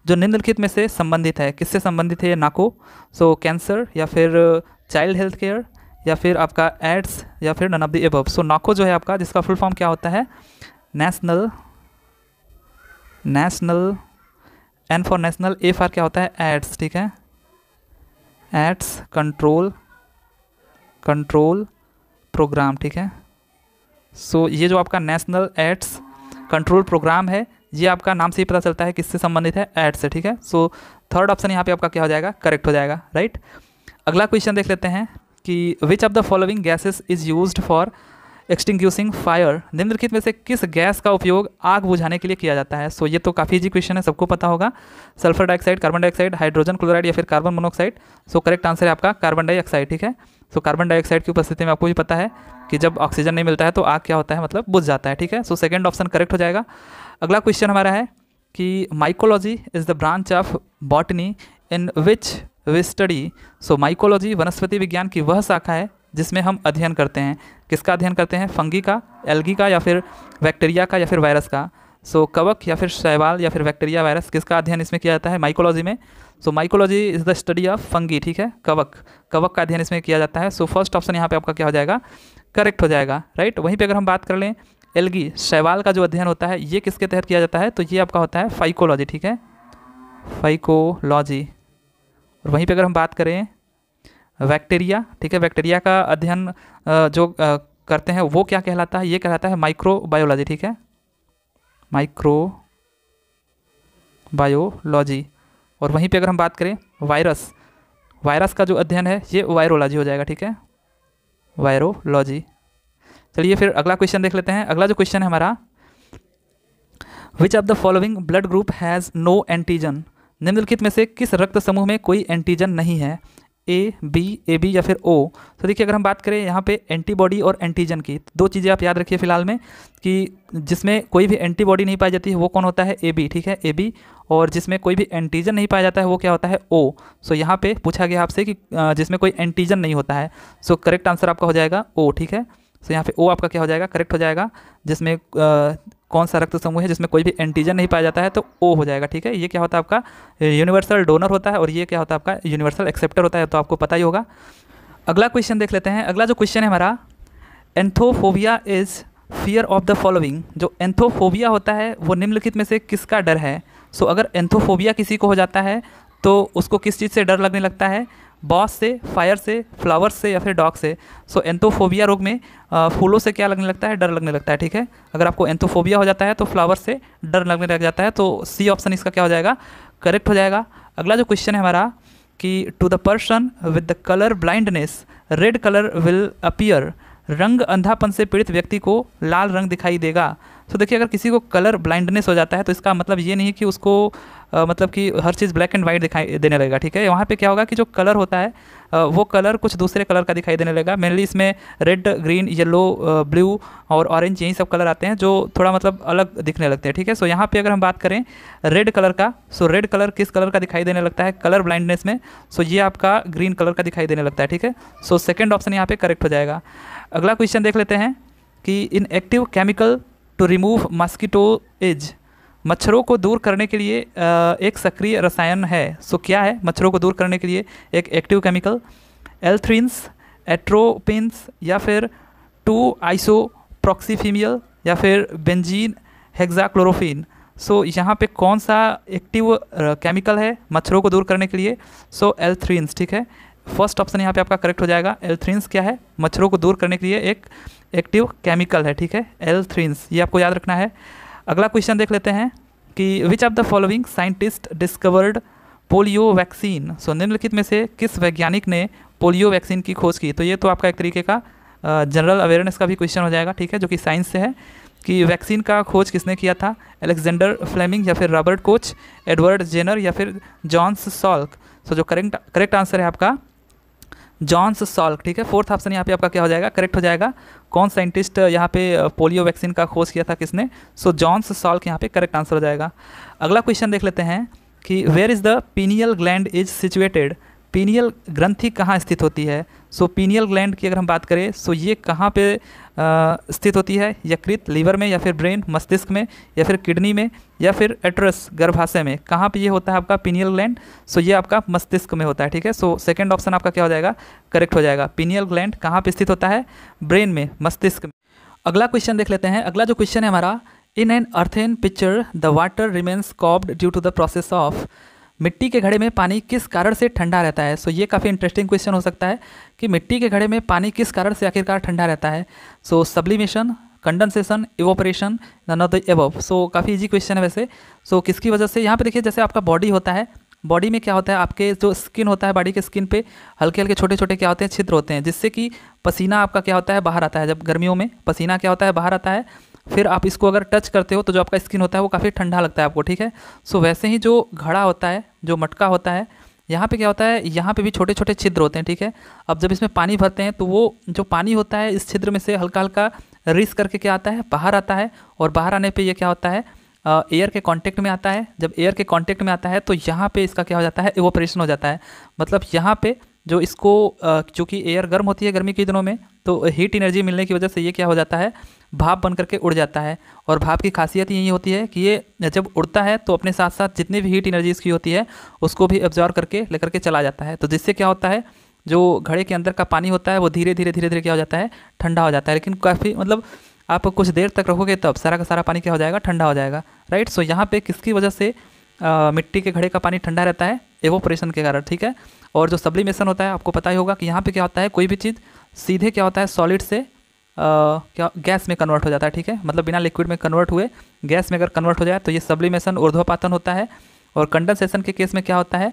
जो निम्नलिखित में से संबंधित है किससे संबंधित है ये नाको सो कैंसर या फिर चाइल्ड हेल्थ केयर या फिर आपका एड्स या फिर none of the above so NACO जो है आपका जिसका फुल फॉर्म क्या होता है national national N for national A for क्या होता है एड्स ठीक है एड्स कंट्रोल कंट्रोल प्रोग्राम ठीक है सो so, ये जो आपका नेशनल एड्स कंट्रोल प्रोग्राम है ये आपका नाम से ही पता चलता है किससे संबंधित है एड्स से ठीक है सो थर्ड ऑप्शन यहाँ पे आपका क्या हो जाएगा करेक्ट हो जाएगा राइट अगला क्वेश्चन देख लेते हैं कि which of the following gases is use for extinguishing fire निम्नलिखित में से किस गैस का उपयोग आग बुझाने के लिए किया जाता है सो so, ये तो काफ़ी इजी क्वेश्चन है सबको पता होगा sulphur dioxide carbon dioxide hydrogen chloride या फिर carbon monoxide so correct answer है आपका कार्बन डाइऑक्साइड ठीक है सो कार्बन डाइऑक्साइड की उपस्थिति में आपको भी पता है कि जब ऑक्सीजन नहीं मिलता है तो आग क्या होता है मतलब बुझ जाता है ठीक है सो सेकेंड ऑप्शन करेक्ट हो जाएगा अगला क्वेश्चन हमारा है कि mycology is the branch of botany in which we study so mycology वनस्पति विज्ञान की वह शाखा है जिसमें हम अध्ययन करते हैं किसका अध्ययन करते हैं फंगी का एल्गी का या फिर बैक्टीरिया का या फिर वायरस का सो so, कवक या फिर शैवाल या फिर बैक्टीरिया वायरस किसका अध्ययन इसमें किया जाता है माइकोलॉजी में so mycology is the study of fungi ठीक है कवक कवक का अध्ययन इसमें किया जाता है सो फर्स्ट ऑप्शन यहाँ पे आपका क्या हो जाएगा करेक्ट हो जाएगा राइट वहीं पे अगर हम बात कर लें एलगी शैवाल का जो अध्ययन होता है ये किसके तहत किया जाता है तो ये आपका होता है फाइकोलॉजी ठीक है फाइकोलॉजी और वहीं पर अगर हम बात करें बैक्टीरिया ठीक है बैक्टीरिया का अध्ययन जो करते हैं वो क्या कहलाता है ये कहलाता है माइक्रोबायोलॉजी ठीक है माइक्रो बायोलॉजी और वहीं पे अगर हम बात करें वायरस वायरस का जो अध्ययन है ये वायरोलॉजी हो जाएगा ठीक है वायरोलॉजी चलिए फिर अगला क्वेश्चन देख लेते हैं अगला जो क्वेश्चन है हमारा which of the following blood group has no antigen निम्नलिखित में से किस रक्त समूह में कोई एंटीजन नहीं है ए बी ए बी या फिर ओ तो देखिए अगर हम बात करें यहाँ पे एंटीबॉडी और एंटीजन की दो चीज़ें आप याद रखिए फिलहाल में कि जिसमें कोई भी एंटीबॉडी नहीं पाई जाती है वो कौन होता है ए बी ठीक है ए बी और जिसमें कोई भी एंटीजन नहीं पाया जाता है वो क्या होता है ओ सो यहाँ पे पूछा गया आपसे कि जिसमें कोई एंटीजन नहीं होता है सो करेक्ट आंसर आपका हो जाएगा ओ ठीक है सो यहाँ पे ओ आपका क्या हो जाएगा करेक्ट हो जाएगा जिसमें कौन सा रक्त समूह है जिसमें कोई भी एंटीजन नहीं पाया जाता है तो ओ हो जाएगा ठीक है ये क्या होता है आपका यूनिवर्सल डोनर होता है और ये क्या होता है आपका यूनिवर्सल एक्सेप्टर होता है तो आपको पता ही होगा अगला क्वेश्चन देख लेते हैं अगला जो क्वेश्चन है हमारा anthophobia is fear of the following जो एंथोफोबिया होता है वो निम्नलिखित में से किसका डर है सो so, अगर एंथोफोबिया किसी को हो जाता है तो उसको किस चीज़ से डर लगने लगता है बॉस से फायर से फ्लावर्स से या फिर डॉग से सो so, एंथोफोबिया रोग में फूलों से क्या लगने लगता है डर लगने लगता है ठीक है अगर आपको एंथोफोबिया हो जाता है तो फ्लावर से डर लगने लग जाता है तो सी ऑप्शन इसका क्या हो जाएगा करेक्ट हो जाएगा अगला जो क्वेश्चन है हमारा कि to the person with the colour blindness red colour will appear रंग अंधापन से पीड़ित व्यक्ति को लाल रंग दिखाई देगा तो देखिए अगर किसी को कलर ब्लाइंडनेस हो जाता है तो इसका मतलब ये नहीं कि उसको आ, मतलब कि हर चीज़ ब्लैक एंड वाइट दिखाई देने लगेगा ठीक है वहाँ पे क्या होगा कि जो कलर होता है वो कलर कुछ दूसरे कलर का दिखाई देने लगेगा मेनली इसमें रेड ग्रीन येलो ब्लू और ऑरेंज यही सब कलर आते हैं जो थोड़ा मतलब अलग दिखने लगते हैं ठीक है सो यहाँ पर अगर हम बात करें रेड कलर का सो रेड कलर किस कलर का दिखाई देने लगता है कलर ब्लाइंडनेस में सो ये आपका ग्रीन कलर का दिखाई देने लगता है ठीक है सो सेकेंड ऑप्शन यहाँ पर करेक्ट हो जाएगा अगला क्वेश्चन देख लेते हैं कि in active chemical to remove mosquito is मच्छरों को दूर करने के लिए एक सक्रिय रसायन है सो क्या है मच्छरों को दूर करने के लिए एक एक्टिव केमिकल एल्थ्रींस एट्रोपिन्स या फिर टू आइसो प्रोक्सीफीमियल या फिर बेंजीन हेक्साक्लोरोफिन सो so, यहाँ पे कौन सा एक्टिव केमिकल है मच्छरों को दूर करने के लिए सो so, एल्थ्रिन्स ठीक है फर्स्ट ऑप्शन यहाँ पे आपका करेक्ट हो जाएगा एल्थ्रिन्स क्या है मच्छरों को दूर करने के लिए एक एक्टिव केमिकल है ठीक है एल्थ्रिन्स ये आपको याद रखना है अगला क्वेश्चन देख लेते हैं कि which of the following scientist discovered polio vaccine so निम्नलिखित में से किस वैज्ञानिक ने पोलियो वैक्सीन की खोज की तो ये तो आपका एक तरीके का जनरल अवेयरनेस का भी क्वेश्चन हो जाएगा ठीक है जो कि साइंस से है कि वैक्सीन का खोज किसने किया था एलेक्जेंडर फ्लेमिंग या फिर रॉबर्ट कोच एडवर्ड जेनर या फिर जॉन्स सॉल्क सो जो करेक्ट करेक्ट आंसर है आपका जॉन्स सॉल्क ठीक है फोर्थ ऑप्शन यहाँ पे आपका क्या हो जाएगा करेक्ट हो जाएगा कौन साइंटिस्ट यहाँ पे पोलियो वैक्सीन का खोज किया था किसने सो जॉन्स सॉल्क यहाँ पे करेक्ट आंसर हो जाएगा अगला क्वेश्चन देख लेते हैं कि where is the pineal gland is situated पीनियल ग्रंथि कहाँ स्थित होती है सो पीनियल ग्लैंड की अगर हम बात करें सो ये कहाँ पे स्थित होती है यकृत लीवर में या फिर ब्रेन मस्तिष्क में या फिर किडनी में या फिर एट्रस गर्भाशय में कहाँ पे ये होता है आपका पीनियल ग्लैंड सो ये आपका मस्तिष्क में होता है ठीक है सो सेकेंड ऑप्शन आपका क्या हो जाएगा करेक्ट हो जाएगा पीनियल ग्लैंड कहाँ पर स्थित होता है ब्रेन में मस्तिष्क में अगला क्वेश्चन देख लेते हैं अगला जो क्वेश्चन है हमारा in an earthen pitcher the water remains cold due to the process of मिट्टी के घड़े में पानी किस कारण से ठंडा रहता है सो ये काफ़ी इंटरेस्टिंग क्वेश्चन हो सकता है कि मिट्टी के घड़े में पानी किस कारण से आखिरकार ठंडा रहता है so sublimation condensation evaporation none of the above so काफ़ी इजी क्वेश्चन है वैसे सो so, किसकी वजह से यहाँ पे देखिए जैसे आपका बॉडी होता है बॉडी में क्या होता है आपके जो स्किन होता है बॉडी के स्किन पे हल्के हल्के छोटे छोटे क्या होते हैं छिद्र होते हैं जिससे कि पसीना आपका क्या होता है बाहर आता है जब गर्मियों में पसीना क्या होता है बाहर आता है फिर आप इसको अगर टच करते हो तो जो आपका स्किन होता है वो काफ़ी ठंडा लगता है आपको ठीक है सो वैसे ही जो घड़ा होता है जो मटका होता है यहाँ पे क्या होता है यहाँ पे भी छोटे छोटे छिद्र होते हैं ठीक है अब जब इसमें पानी भरते हैं तो वो जो पानी होता है इस छिद्र में से हल्का हल्का रिस करके क्या आता है बाहर आता है और बाहर आने पे ये क्या होता है एयर के कांटेक्ट में आता है जब एयर के कांटेक्ट में आता है तो यहाँ पे इसका क्या हो जाता है एवोपरेशन हो जाता है मतलब यहाँ पर जो इसको चूँकि एयर गर्म होती है गर्मी के दिनों में तो हीट एनर्जी मिलने की वजह से ये क्या हो जाता है भाप बन करके उड़ जाता है और भाप की खासियत यही होती है कि ये जब उड़ता है तो अपने साथ साथ जितनी भी हीट एनर्जी इसकी होती है उसको भी ऑब्जॉर्व करके लेकर के चला जाता है तो जिससे क्या होता है जो घड़े के अंदर का पानी होता है वो धीरे धीरे धीरे धीरे क्या हो जाता है ठंडा हो जाता है लेकिन काफ़ी मतलब आप कुछ देर तक रखोगे तब सारा का सारा पानी क्या हो जाएगा ठंडा हो जाएगा राइट सो यहाँ पे किसकी वजह से आ, मिट्टी के घड़े का पानी ठंडा रहता है एवोपरेशन के कारण ठीक है और जो सब्लिमेशन होता है आपको पता ही होगा कि यहाँ पे क्या होता है कोई भी चीज़ सीधे क्या होता है सॉलिड से आ, क्या गैस में कन्वर्ट हो जाता है ठीक है मतलब बिना लिक्विड में कन्वर्ट हुए गैस में अगर कन्वर्ट हो जाए तो ये सब्लिमेशन ऊर्ध्वपातन होता है और कंडेंसेशन के केस में क्या होता है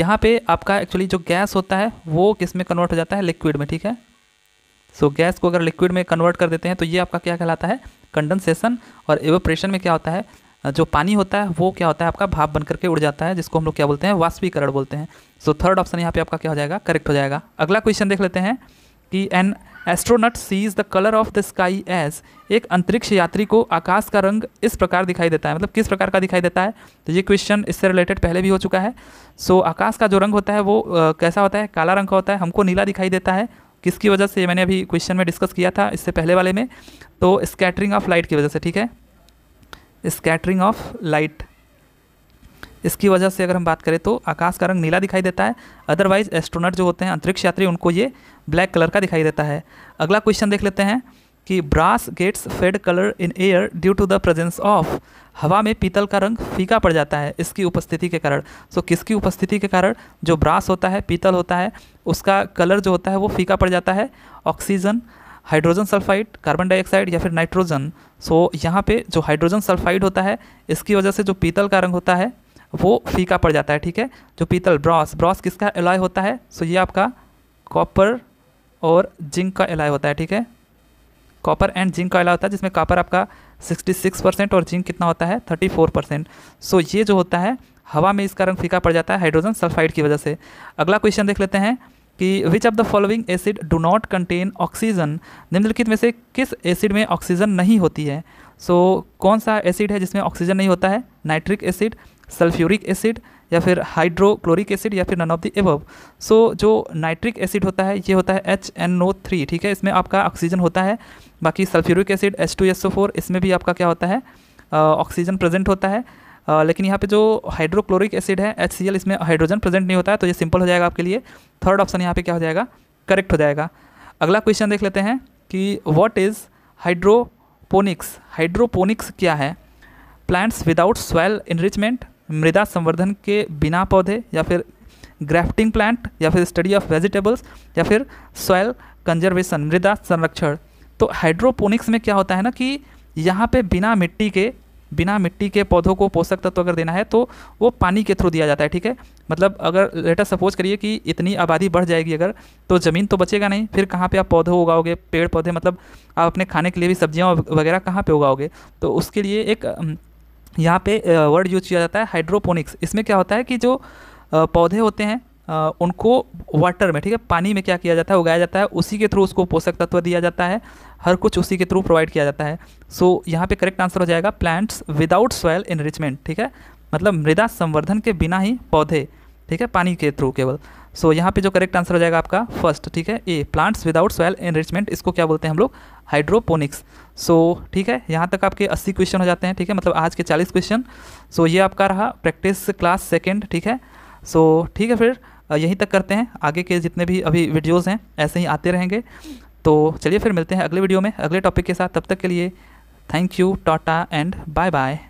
यहाँ पे आपका एक्चुअली जो गैस होता है वो किस में कन्वर्ट हो जाता है लिक्विड में ठीक है सो so, गैस को अगर लिक्विड में कन्वर्ट कर देते हैं तो ये आपका क्या कहलाता है कंडेंसेशन और एवोप्रेशन में क्या होता है जो पानी होता है वो क्या होता है आपका भाप बन करके उड़ जाता है जिसको हम लोग क्या बोलते हैं वाष्पीकरण बोलते हैं सो थर्ड ऑप्शन यहाँ पे आपका क्या हो जाएगा करेक्ट हो जाएगा अगला क्वेश्चन देख लेते हैं कि an astronaut sees the colour of the sky as एक अंतरिक्ष यात्री को आकाश का रंग इस प्रकार दिखाई देता है मतलब किस प्रकार का दिखाई देता है तो ये क्वेश्चन इससे रिलेटेड पहले भी हो चुका है सो so, आकाश का जो रंग होता है वो आ, कैसा होता है काला रंग का होता है हमको नीला दिखाई देता है किसकी वजह से मैंने अभी क्वेश्चन में डिस्कस किया था इससे पहले वाले में तो स्कैटरिंग ऑफ लाइट की वजह से ठीक है स्कैटरिंग ऑफ लाइट इसकी वजह से अगर हम बात करें तो आकाश का रंग नीला दिखाई देता है अदरवाइज एस्ट्रोनट जो होते हैं अंतरिक्ष यात्री उनको ये ब्लैक कलर का दिखाई देता है अगला क्वेश्चन देख लेते हैं कि brass gets fade colour in air due to the presence of हवा में पीतल का रंग फीका पड़ जाता है इसकी उपस्थिति के कारण सो so, किसकी उपस्थिति के कारण जो ब्रास होता है पीतल होता है उसका कलर जो होता है वो फीका पड़ जाता है oxygen hydrogen sulphide carbon dioxide या फिर नाइट्रोजन सो यहाँ पे जो हाइड्रोजन सल्फाइड होता है इसकी वजह से जो पीतल का रंग होता है वो फीका पड़ जाता है ठीक है जो पीतल ब्रॉस ब्रॉस किसका एलॉय होता है सो ये आपका कॉपर और जिंक का एलॉय होता है ठीक है कॉपर एंड जिंक का एलॉय होता है जिसमें कॉपर आपका 66 परसेंट और जिंक कितना होता है 34 परसेंट सो ये जो होता है हवा में इसका रंग फीका पड़ जाता है हाइड्रोजन सल्फाइड की वजह से अगला क्वेश्चन देख लेते हैं कि which of the following acid do not contain oxygen निम्नलिखित में से किस एसिड में ऑक्सीजन नहीं होती है सो so, कौन सा एसिड है जिसमें ऑक्सीजन नहीं होता है नाइट्रिक एसिड सल्फ्यूरिक एसिड या फिर हाइड्रोक्लोरिक एसिड या फिर none of the above so जो नाइट्रिक एसिड होता है ये होता है एच एन ओ थ्री ठीक है इसमें आपका ऑक्सीजन होता है बाकी sulphuric acid H two S O four इसमें भी आपका क्या होता है ऑक्सीजन प्रेजेंट होता है आ, लेकिन यहाँ पे जो हाइड्रोक्लोरिक एसिड है एच इसमें हाइड्रोजन प्रेजेंट नहीं होता है तो ये सिंपल हो जाएगा आपके लिए थर्ड ऑप्शन यहाँ पे क्या हो जाएगा करेक्ट हो जाएगा अगला क्वेश्चन देख लेते हैं कि वॉट इज़ हाइड्रोपोनिक्स हाइड्रोपोनिक्स क्या है प्लांट्स विदाउट स्वेल इनरिचमेंट मृदा संवर्धन के बिना पौधे या फिर ग्राफ्टिंग प्लांट या फिर स्टडी ऑफ वेजिटेबल्स या फिर सॉयल कंजर्वेशन मृदा संरक्षण तो हाइड्रोपोनिक्स में क्या होता है ना कि यहाँ पे बिना मिट्टी के बिना मिट्टी के पौधों को पोषक तत्व अगर देना है तो वो पानी के थ्रू दिया जाता है ठीक है मतलब अगर लेटर सपोज करिए कि इतनी आबादी बढ़ जाएगी अगर तो ज़मीन तो बचेगा नहीं फिर कहाँ पे आप पौधे उगाओगे पेड़ पौधे मतलब आप अपने खाने के लिए भी सब्जियाँ वगैरह कहाँ पर उगाओगे तो उसके लिए एक यहाँ पे वर्ड यूज किया जाता है हाइड्रोपोनिक्स इसमें क्या होता है कि जो पौधे होते हैं उनको वाटर में ठीक है पानी में क्या किया जाता है उगाया जाता है उसी के थ्रू उसको पोषक तत्व दिया जाता है हर कुछ उसी के थ्रू प्रोवाइड किया जाता है सो so, यहाँ पे करेक्ट आंसर हो जाएगा प्लांट्स विदाउट सॉयल इनरिचमेंट ठीक है मतलब मृदा संवर्धन के बिना ही पौधे ठीक है पानी के थ्रू केवल सो so, यहाँ पे जो करेक्ट आंसर हो जाएगा आपका फर्स्ट ठीक है a plants without soil enrichment इसको क्या बोलते हैं हम लोग हाइड्रोपोनिक्स सो so, ठीक है यहाँ तक आपके 80 क्वेश्चन हो जाते हैं ठीक है मतलब आज के 40 क्वेश्चन सो ये आपका रहा प्रैक्टिस क्लास सेकेंड ठीक है सो so, ठीक है फिर यहीं तक करते हैं आगे के जितने भी अभी वीडियोज़ हैं ऐसे ही आते रहेंगे तो चलिए फिर मिलते हैं अगले वीडियो में अगले टॉपिक के साथ तब तक के लिए थैंक यू टाटा एंड बाय बाय